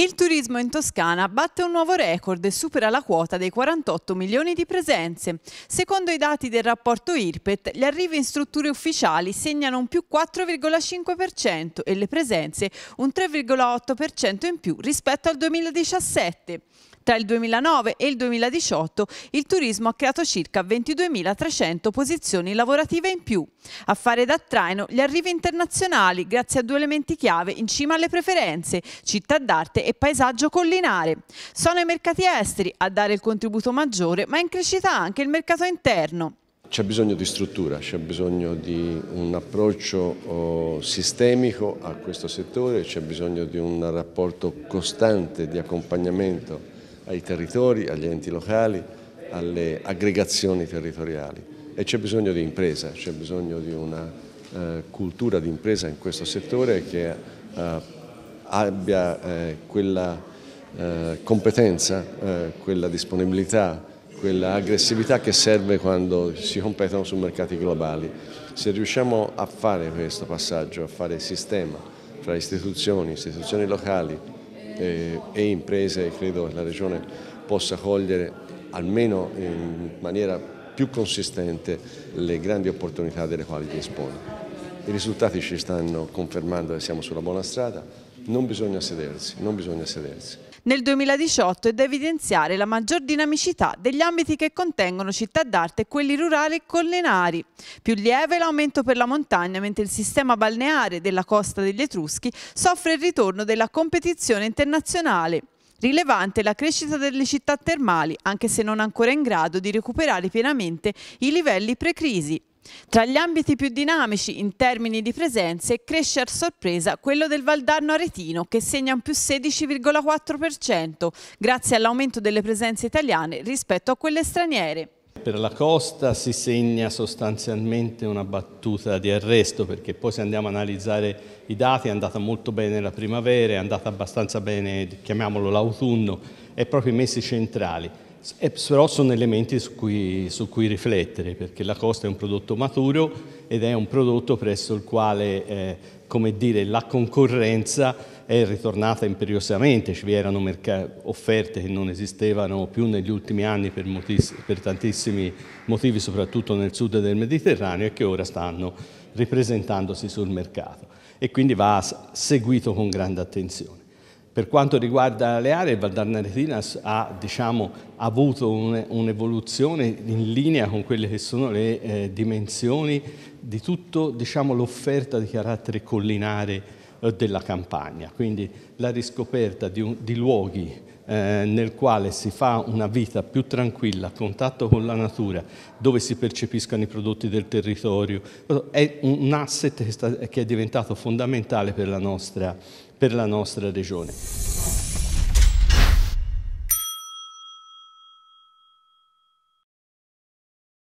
Il turismo in Toscana batte un nuovo record e supera la quota dei 48 milioni di presenze. Secondo i dati del rapporto IRPET, gli arrivi in strutture ufficiali segnano un più 4,5% e le presenze un 3,8% in più rispetto al 2017. Tra il 2009 e il 2018 il turismo ha creato circa 22.300 posizioni lavorative in più. A fare da traino gli arrivi internazionali grazie a due elementi chiave in cima alle preferenze, città d'arte e paesaggio collinare. Sono i mercati esteri a dare il contributo maggiore ma è in crescita anche il mercato interno. C'è bisogno di struttura, c'è bisogno di un approccio oh, sistemico a questo settore, c'è bisogno di un rapporto costante di accompagnamento ai territori, agli enti locali, alle aggregazioni territoriali e c'è bisogno di impresa, c'è bisogno di una eh, cultura di impresa in questo settore che eh, abbia eh, quella eh, competenza, eh, quella disponibilità, quella aggressività che serve quando si competono su mercati globali. Se riusciamo a fare questo passaggio, a fare il sistema tra istituzioni, istituzioni locali, eh, e imprese credo che la Regione possa cogliere almeno in maniera più consistente le grandi opportunità delle quali dispone. I risultati ci stanno confermando che siamo sulla buona strada, non bisogna sedersi, non bisogna sedersi nel 2018 e da evidenziare la maggior dinamicità degli ambiti che contengono città d'arte e quelli rurali e collinari. Più lieve l'aumento per la montagna, mentre il sistema balneare della costa degli Etruschi soffre il ritorno della competizione internazionale. Rilevante la crescita delle città termali, anche se non ancora in grado di recuperare pienamente i livelli pre-crisi. Tra gli ambiti più dinamici in termini di presenze cresce a sorpresa quello del Valdarno Aretino che segna un più 16,4% grazie all'aumento delle presenze italiane rispetto a quelle straniere. Per la costa si segna sostanzialmente una battuta di arresto perché poi se andiamo a analizzare i dati è andata molto bene la primavera, è andata abbastanza bene, chiamiamolo l'autunno, è proprio i mesi centrali e eh, però sono elementi su cui, su cui, riflettere, perché la costa è un prodotto maturo ed è un prodotto presso il quale eh, come dire, la concorrenza è ritornata imperiosamente, ci erano offerte che non esistevano più negli ultimi anni per, per tantissimi motivi, soprattutto nel sud del Mediterraneo, e che ora stanno ripresentandosi sul mercato. E quindi va seguito con grande attenzione. Per quanto riguarda le aree, Valdarnaretina ha diciamo, avuto un'evoluzione in linea con quelle che sono le eh, dimensioni di tutta diciamo, l'offerta di carattere collinare eh, della campagna. Quindi la riscoperta di, di luoghi eh, nel quale si fa una vita più tranquilla, a contatto con la natura, dove si percepiscano i prodotti del territorio, è un asset che, è diventato fondamentale per la nostra per la nostra regione.